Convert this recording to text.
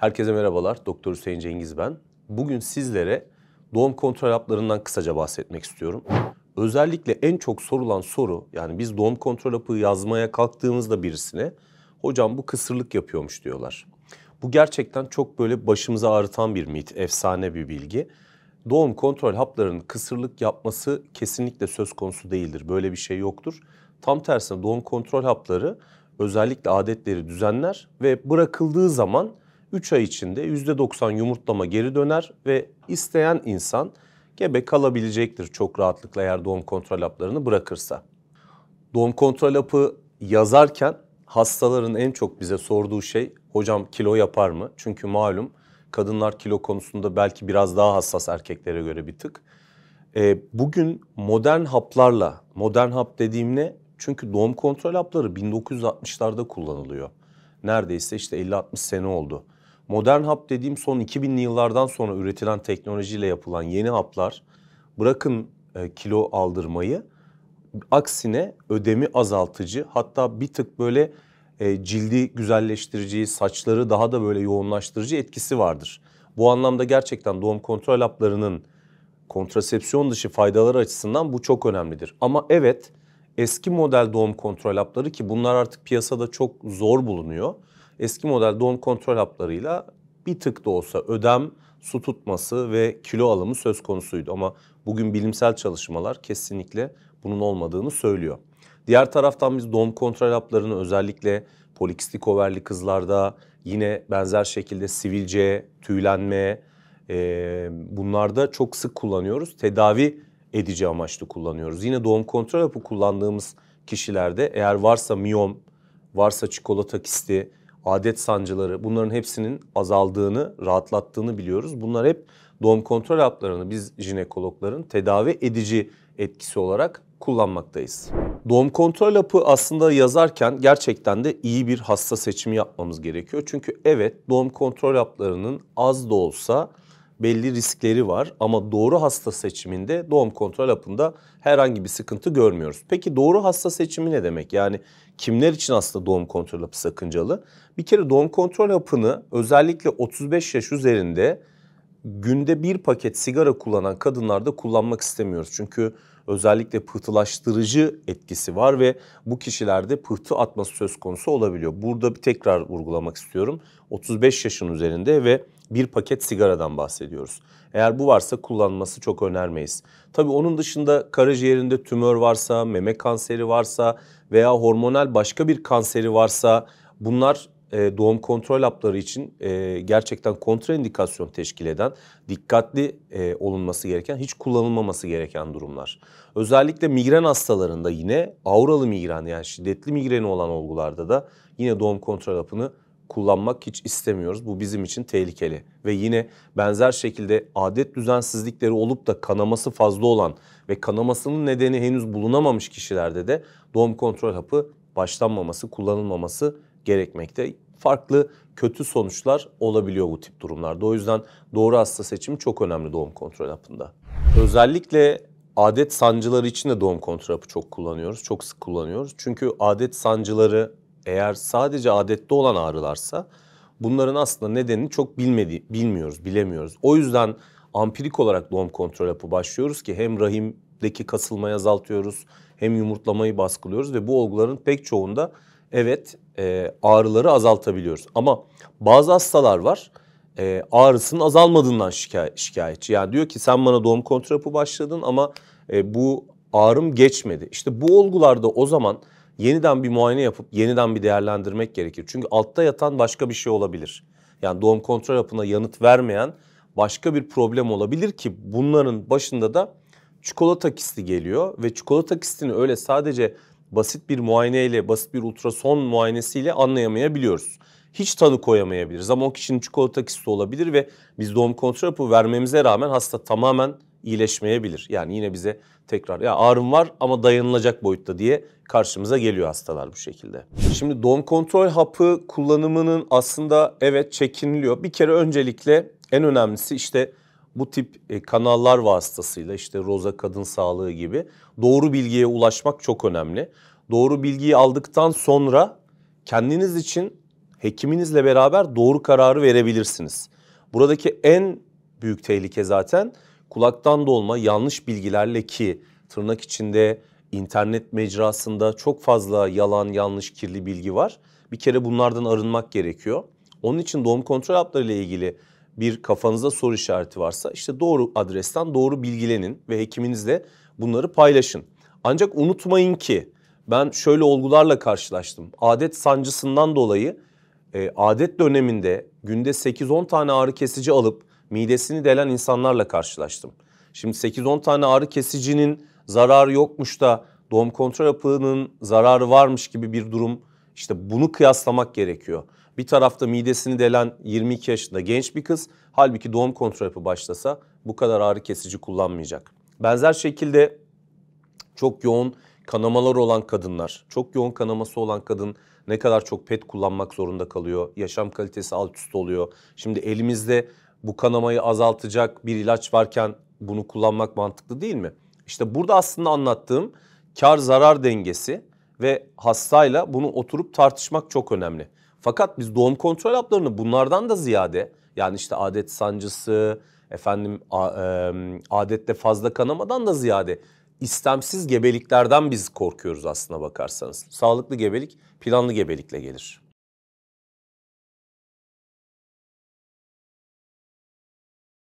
Herkese merhabalar. Doktor Hüseyin Cengiz ben. Bugün sizlere doğum kontrol haplarından kısaca bahsetmek istiyorum. Özellikle en çok sorulan soru yani biz doğum kontrol hapı yazmaya kalktığımızda birisine hocam bu kısırlık yapıyormuş diyorlar. Bu gerçekten çok böyle başımıza ağrıtan bir mit, efsane bir bilgi. Doğum kontrol haplarının kısırlık yapması kesinlikle söz konusu değildir. Böyle bir şey yoktur. Tam tersine doğum kontrol hapları özellikle adetleri düzenler ve bırakıldığı zaman 3 ay içinde %90 yumurtlama geri döner ve isteyen insan gebe kalabilecektir çok rahatlıkla eğer doğum kontrol haplarını bırakırsa. Doğum kontrol hapı yazarken hastaların en çok bize sorduğu şey hocam kilo yapar mı? Çünkü malum kadınlar kilo konusunda belki biraz daha hassas erkeklere göre bir tık. E, bugün modern haplarla, modern hap dediğim ne? Çünkü doğum kontrol hapları 1960'larda kullanılıyor. Neredeyse işte 50-60 sene oldu. Modern hap dediğim son 2000'li yıllardan sonra üretilen teknolojiyle yapılan yeni haplar bırakın e, kilo aldırmayı aksine ödemi azaltıcı hatta bir tık böyle e, cildi güzelleştirici, saçları daha da böyle yoğunlaştırıcı etkisi vardır. Bu anlamda gerçekten doğum kontrol haplarının kontrasepsiyon dışı faydaları açısından bu çok önemlidir. Ama evet eski model doğum kontrol hapları ki bunlar artık piyasada çok zor bulunuyor eski model doğum kontrol haplarıyla bir tık da olsa ödem, su tutması ve kilo alımı söz konusuydu. Ama bugün bilimsel çalışmalar kesinlikle bunun olmadığını söylüyor. Diğer taraftan biz doğum kontrol haplarını özellikle polikistik overli kızlarda yine benzer şekilde sivilce, tüylenme e, bunlarda çok sık kullanıyoruz. Tedavi edici amaçlı kullanıyoruz. Yine doğum kontrol hapı kullandığımız kişilerde eğer varsa miyom, varsa çikolata kisti adet sancıları bunların hepsinin azaldığını, rahatlattığını biliyoruz. Bunlar hep doğum kontrol haplarını biz jinekologların tedavi edici etkisi olarak kullanmaktayız. Doğum kontrol hapı aslında yazarken gerçekten de iyi bir hasta seçimi yapmamız gerekiyor. Çünkü evet doğum kontrol haplarının az da olsa belli riskleri var ama doğru hasta seçiminde doğum kontrol hapında herhangi bir sıkıntı görmüyoruz. Peki doğru hasta seçimi ne demek? Yani kimler için hasta doğum kontrol hapı sakıncalı? Bir kere doğum kontrol hapını özellikle 35 yaş üzerinde günde bir paket sigara kullanan kadınlarda kullanmak istemiyoruz. Çünkü özellikle pıhtılaştırıcı etkisi var ve bu kişilerde pıhtı atması söz konusu olabiliyor. Burada bir tekrar vurgulamak istiyorum. 35 yaşın üzerinde ve bir paket sigaradan bahsediyoruz. Eğer bu varsa kullanması çok önermeyiz. Tabii onun dışında karaciğerinde tümör varsa, meme kanseri varsa veya hormonal başka bir kanseri varsa bunlar e, doğum kontrol hapları için e, gerçekten kontraindikasyon teşkil eden, dikkatli e, olunması gereken, hiç kullanılmaması gereken durumlar. Özellikle migren hastalarında yine auralı migren yani şiddetli migreni olan olgularda da yine doğum kontrol hapını kullanmak hiç istemiyoruz. Bu bizim için tehlikeli. Ve yine benzer şekilde adet düzensizlikleri olup da kanaması fazla olan ve kanamasının nedeni henüz bulunamamış kişilerde de doğum kontrol hapı başlanmaması, kullanılmaması gerekmekte. Farklı kötü sonuçlar olabiliyor bu tip durumlarda. O yüzden doğru hasta seçimi çok önemli doğum kontrol hapında. Özellikle adet sancıları için de doğum kontrol hapı çok kullanıyoruz. Çok sık kullanıyoruz. Çünkü adet sancıları eğer sadece adette olan ağrılarsa bunların aslında nedenini çok bilmedi, bilmiyoruz, bilemiyoruz. O yüzden ampirik olarak doğum kontrol hapı başlıyoruz ki hem rahimdeki kasılmayı azaltıyoruz hem yumurtlamayı baskılıyoruz ve bu olguların pek çoğunda evet e, ağrıları azaltabiliyoruz. Ama bazı hastalar var e, ağrısının azalmadığından şikay- şikayetçi. Yani diyor ki sen bana doğum kontrol hapı başladın ama e, bu ağrım geçmedi. İşte bu olgularda o zaman yeniden bir muayene yapıp yeniden bir değerlendirmek gerekir. Çünkü altta yatan başka bir şey olabilir. Yani doğum kontrol hapına yanıt vermeyen başka bir problem olabilir ki bunların başında da çikolata kisti geliyor ve çikolata kistini öyle sadece basit bir muayeneyle, basit bir ultrason muayenesiyle anlayamayabiliyoruz. Hiç tanı koyamayabiliriz ama o kişinin çikolata kisti olabilir ve biz doğum kontrol hapı vermemize rağmen hasta tamamen iyileşmeyebilir. Yani yine bize tekrar ya ağrım var ama dayanılacak boyutta diye karşımıza geliyor hastalar bu şekilde. Şimdi doğum kontrol hapı kullanımının aslında evet çekiniliyor. Bir kere öncelikle en önemlisi işte bu tip e, kanallar vasıtasıyla işte Roza Kadın Sağlığı gibi doğru bilgiye ulaşmak çok önemli. Doğru bilgiyi aldıktan sonra kendiniz için hekiminizle beraber doğru kararı verebilirsiniz. Buradaki en büyük tehlike zaten kulaktan dolma yanlış bilgilerle ki tırnak içinde internet mecrasında çok fazla yalan, yanlış, kirli bilgi var. Bir kere bunlardan arınmak gerekiyor. Onun için doğum kontrol hapları ile ilgili bir kafanızda soru işareti varsa işte doğru adresten doğru bilgilenin ve hekiminizle bunları paylaşın. Ancak unutmayın ki ben şöyle olgularla karşılaştım. Adet sancısından dolayı e, adet döneminde günde 8-10 tane ağrı kesici alıp midesini delen insanlarla karşılaştım. Şimdi 8-10 tane ağrı kesicinin zararı yokmuş da doğum kontrol hapının zararı varmış gibi bir durum. İşte bunu kıyaslamak gerekiyor. Bir tarafta midesini delen 22 yaşında genç bir kız halbuki doğum kontrol yapı başlasa bu kadar ağrı kesici kullanmayacak. Benzer şekilde çok yoğun kanamalar olan kadınlar, çok yoğun kanaması olan kadın ne kadar çok pet kullanmak zorunda kalıyor. Yaşam kalitesi alt üst oluyor. Şimdi elimizde bu kanamayı azaltacak bir ilaç varken bunu kullanmak mantıklı değil mi? İşte burada aslında anlattığım kar zarar dengesi ve hastayla bunu oturup tartışmak çok önemli. Fakat biz doğum kontrol haplarını bunlardan da ziyade yani işte adet sancısı, efendim adette fazla kanamadan da ziyade istemsiz gebeliklerden biz korkuyoruz aslına bakarsanız. Sağlıklı gebelik planlı gebelikle gelir.